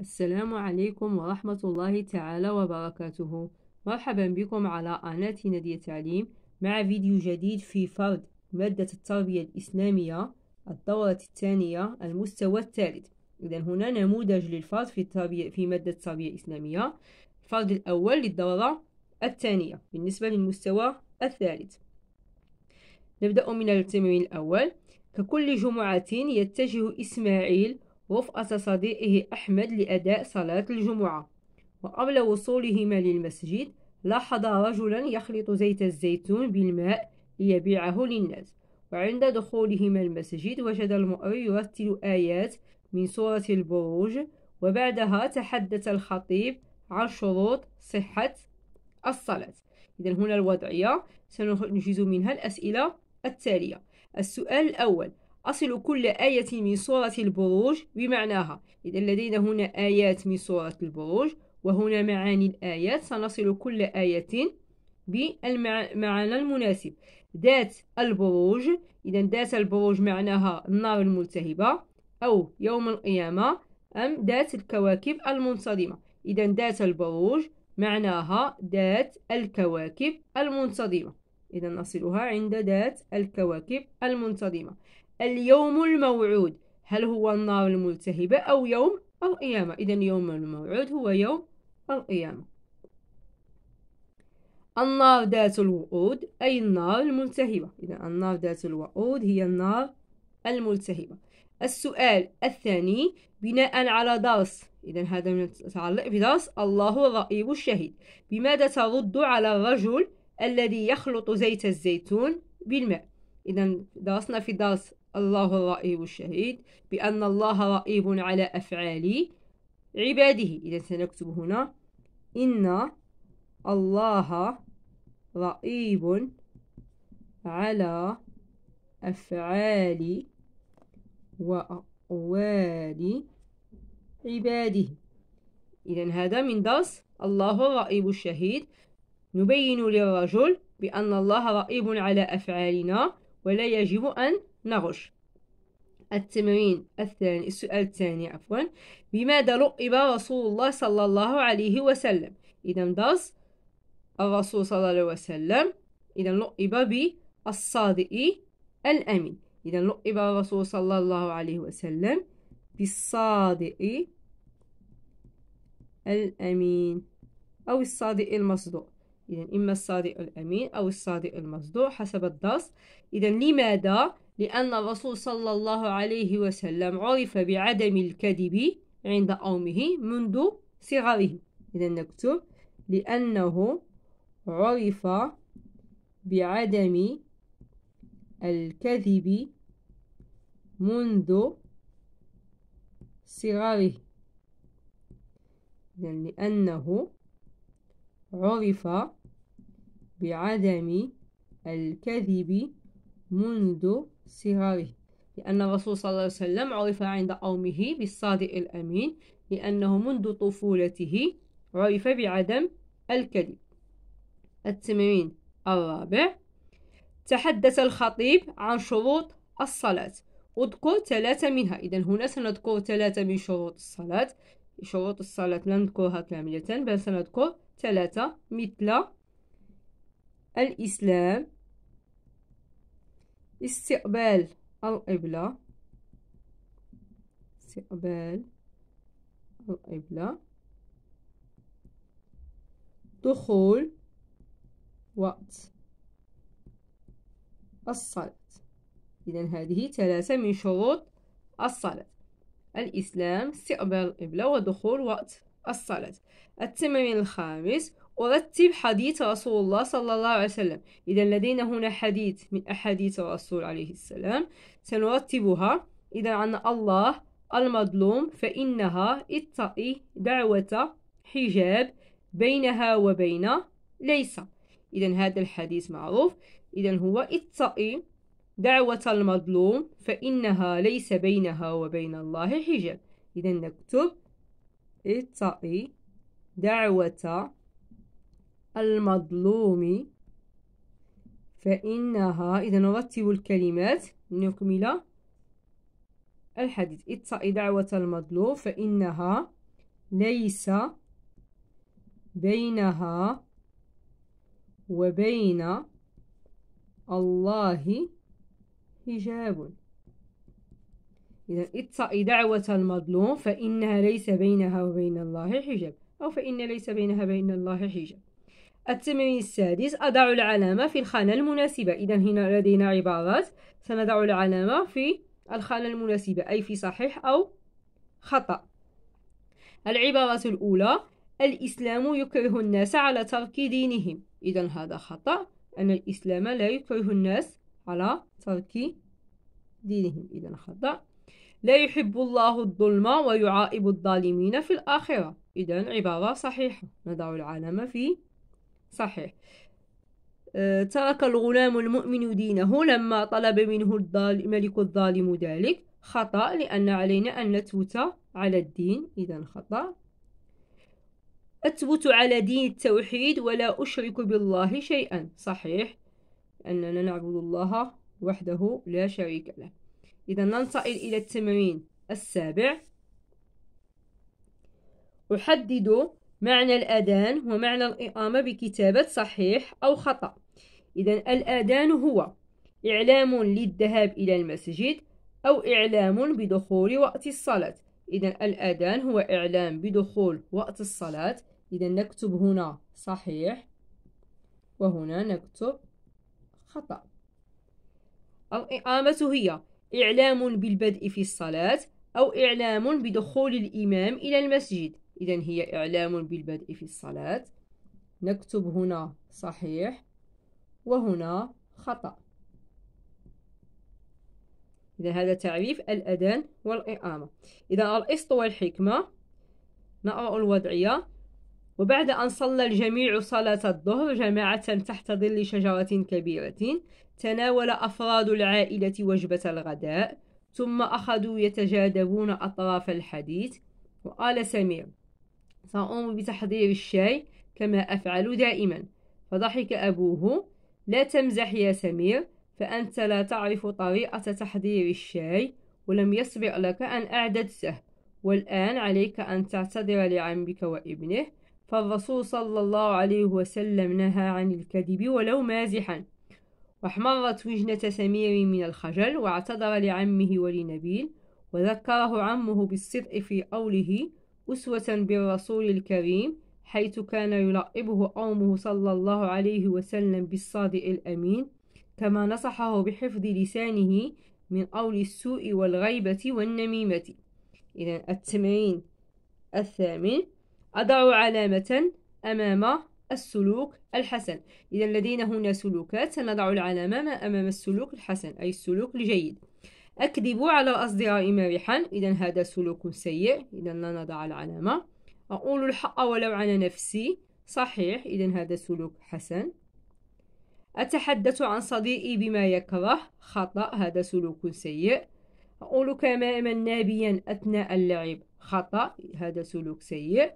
السلام عليكم ورحمة الله تعالى وبركاته مرحبا بكم على قناة نادية تعليم مع فيديو جديد في فرد مادة التربية الإسلامية الدورة الثانية المستوى الثالث إذا هنا نموذج للفرد في التربية في مادة التربية الإسلامية الفرد الأول للدورة الثانية بالنسبة للمستوى الثالث نبدأ من التمرين الأول ككل جمعة يتجه إسماعيل رفقة صديقه أحمد لأداء صلاة الجمعة وقبل وصولهما للمسجد لاحظ رجلا يخلط زيت الزيتون بالماء ليبيعه للناس وعند دخولهما المسجد وجد المؤر يرتل آيات من سورة البروج وبعدها تحدث الخطيب عن شروط صحة الصلاة إذا هنا الوضعية سنجز منها الأسئلة التالية السؤال الأول أصل كل آية من سورة البروج بمعناها إذا لدينا هنا آيات من سورة البروج وهنا معاني الآيات سنصل كل آية بالمعنى المناسب ذات البروج إذا ذات البروج معناها النار الملتهبة أو يوم القيامة أم ذات الكواكب المنصدمة إذا ذات البروج معناها ذات الكواكب المنصدمة إذا نصلها عند ذات الكواكب المنصدمة اليوم الموعود هل هو النار الملتهبة أو يوم القيامة إذا يوم الموعود هو يوم القيامة النار ذات الوقود أي النار الملتهبة إذا النار ذات الوقود هي النار الملتهبة السؤال الثاني بناء على درس إذا هذا من بدرس الله الرئيب الشهيد بماذا ترد على الرجل الذي يخلط زيت الزيتون بالماء إذا درسنا في درس الله الرئيب الشهيد بأن الله رئيب على أفعال عباده إذا سنكتب هنا إن الله رئيب على أفعال وأقوال عباده إذا هذا من درس الله الرئيب الشهيد نبين للرجل بأن الله رئيب على أفعالنا ولا يجب أن نغش التمرين الثاني السؤال الثاني عفوا بماذا لقب رسول الله صلى الله عليه وسلم إذا درس الرسول صلى الله عليه وسلم إذا لقب بالصادق الأمين إذا لقب الرسول صلى الله عليه وسلم بالصادق الأمين أو الصادق المصدوق إذا إما الصادق الأمين أو الصادق المصدوق حسب الدرس إذا لماذا لأن الرسول صلى الله عليه وسلم عرف بعدم الكذب عند قومه منذ صغره إذا نكتب لأنه عرف بعدم الكذب منذ صغره لأنه عرف بعدم الكذب منذ صغره لأن الرسول صلى الله عليه وسلم عرف عند قومه بالصادق الأمين لأنه منذ طفولته عرف بعدم الكذب التمرين الرابع تحدث الخطيب عن شروط الصلاة أذكر ثلاثة منها إذا هنا سنذكر ثلاثة من شروط الصلاة شروط الصلاة لن نذكرها كاملة بل سنذكر ثلاثة مثل الإسلام استقبال القبلة استقبال القبلة دخول وقت الصلاة إذا هذه ثلاثة من شروط الصلاة الإسلام استقبال القبلة ودخول وقت الصلاة التمرين الخامس أرتب حديث رسول الله صلى الله عليه وسلم إذا لدينا هنا حديث من أحاديث الرسول عليه السلام سنرتبها إذا عن الله المظلوم فإنها اتقي دعوة حجاب بينها وبين ليس إذا هذا الحديث معروف إذا هو اتقي دعوة المظلوم فإنها ليس بينها وبين الله حجاب إذا نكتب اتقي دعوة المظلوم فإنها إذا نرتب الكلمات لنكمل الحديث اتق دعوة المظلوم فإنها ليس بينها وبين الله حجاب إذا اتق دعوة المظلوم فإنها ليس بينها وبين الله حجاب أو فإن ليس بينها وبين الله حجاب التمرين السادس أضع العلامة في الخانة المناسبة إذا هنا لدينا عبارات سنضع العلامة في الخانة المناسبة أي في صحيح أو خطأ العبارة الأولى الإسلام يكره الناس على ترك دينهم إذا هذا خطأ أن الإسلام لا يكره الناس على ترك دينهم إذا خطأ لا يحب الله الظلم ويعائب الظالمين في الآخرة إذا عبارة صحيحة نضع العلامة في صحيح أه، ترك الغلام المؤمن دينه لما طلب منه الظالم ملك الظالم ذلك خطأ لأن علينا أن نثبت على الدين إذا خطأ أثبت على دين التوحيد ولا أشرك بالله شيئا صحيح أننا نعبد الله وحده لا شريك له إذا ننتقل إلى التمرين السابع أحدد معنى الأذان هو معنى الإقامة بكتابة صحيح أو خطأ إذا الأذان هو إعلام للذهاب إلى المسجد أو إعلام بدخول وقت الصلاة إذا الأذان هو إعلام بدخول وقت الصلاة إذا نكتب هنا صحيح وهنا نكتب خطأ الإقامة هي إعلام بالبدء في الصلاة أو إعلام بدخول الإمام إلى المسجد إذا هي إعلام بالبدء في الصلاة نكتب هنا صحيح وهنا خطأ إذا هذا تعريف الأذان والإقامة إذا الإسط والحكمة نقرأ الوضعية وبعد أن صلى الجميع صلاة الظهر جماعة تحت ظل شجرة كبيرة تناول أفراد العائلة وجبة الغداء ثم أخذوا يتجاذبون أطراف الحديث وقال سمير سأقوم بتحضير الشاي كما أفعل دائما فضحك أبوه لا تمزح يا سمير فأنت لا تعرف طريقة تحضير الشاي ولم يسبق لك أن أعددته والآن عليك أن تعتذر لعمك وابنه فالرسول صلى الله عليه وسلم نهى عن الكذب ولو مازحا واحمرت وجنة سمير من الخجل واعتذر لعمه ولنبيل وذكره عمه بالصدق في قوله أسوة بالرسول الكريم حيث كان يلقبه قومه صلى الله عليه وسلم بالصادق الأمين كما نصحه بحفظ لسانه من قول السوء والغيبة والنميمة إذا التمرين الثامن أضع علامة أمام السلوك الحسن إذا لدينا هنا سلوكات سنضع العلامة أمام السلوك الحسن أي السلوك الجيد أكذب على أصدقائي مرحا إذا هذا سلوك سيء إذا لا نضع العلامة أقول الحق ولو على نفسي صحيح إذا هذا سلوك حسن أتحدث عن صديقي بما يكره خطأ هذا سلوك سيء أقول كلاما نابيا أثناء اللعب خطأ هذا سلوك سيء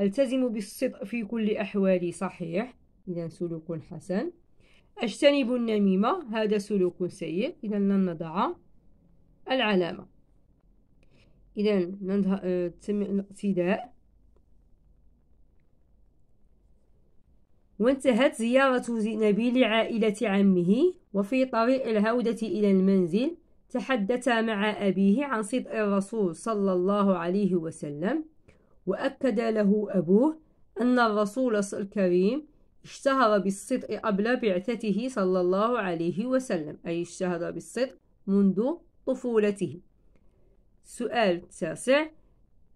ألتزم بالصدق في كل أحوالي صحيح إذا سلوك حسن أجتنب النميمة هذا سلوك سيء إذا لن نضعه العلامة إذا آه، تسمى الاقتداء وانتهت زيارة نبيل لعائلة عمه وفي طريق الهودة إلى المنزل تحدث مع أبيه عن صدق الرسول صلى الله عليه وسلم وأكد له أبوه أن الرسول الكريم اشتهر بالصدق قبل بعثته صلى الله عليه وسلم أي اشتهر بالصدق منذ طفولته سؤال تاسع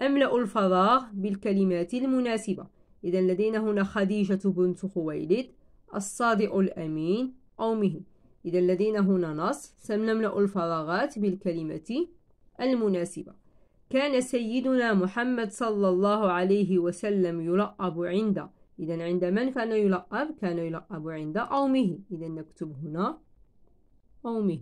أملأ الفراغ بالكلمات المناسبة إذا لدينا هنا خديجة بنت خويلد الصادق الأمين مه إذا لدينا هنا نص سنملأ الفراغات بالكلمة المناسبة كان سيدنا محمد صلى الله عليه وسلم يلقب عند إذا عند من كان يلقب؟ كان يلقب عند أومه إذا نكتب هنا أومه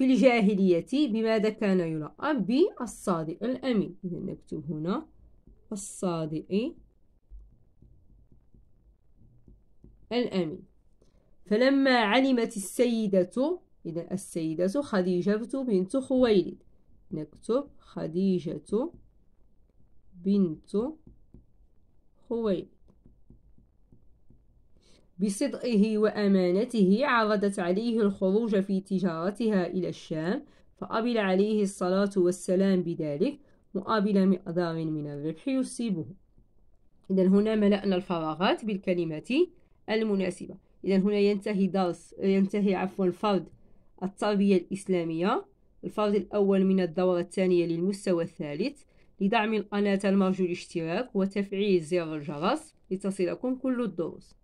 في الجاهلية بماذا كان يلقب بالصادق الأمين إذا نكتب هنا الصادق الأمين فلما علمت السيدة إذا السيدة خديجة بنت خويلد نكتب خديجة بنت خويلد بصدقه وأمانته عرضت عليه الخروج في تجارتها إلى الشام فقبل عليه الصلاة والسلام بذلك مقابل مقدار من الربح يصيبه إذا هنا ملأنا الفراغات بالكلمات المناسبة إذا هنا ينتهي درس ينتهي عفوا الفرد التربية الإسلامية الفرد الأول من الدورة الثانية للمستوى الثالث لدعم القناة المرجو الاشتراك وتفعيل زر الجرس لتصلكم كل الدروس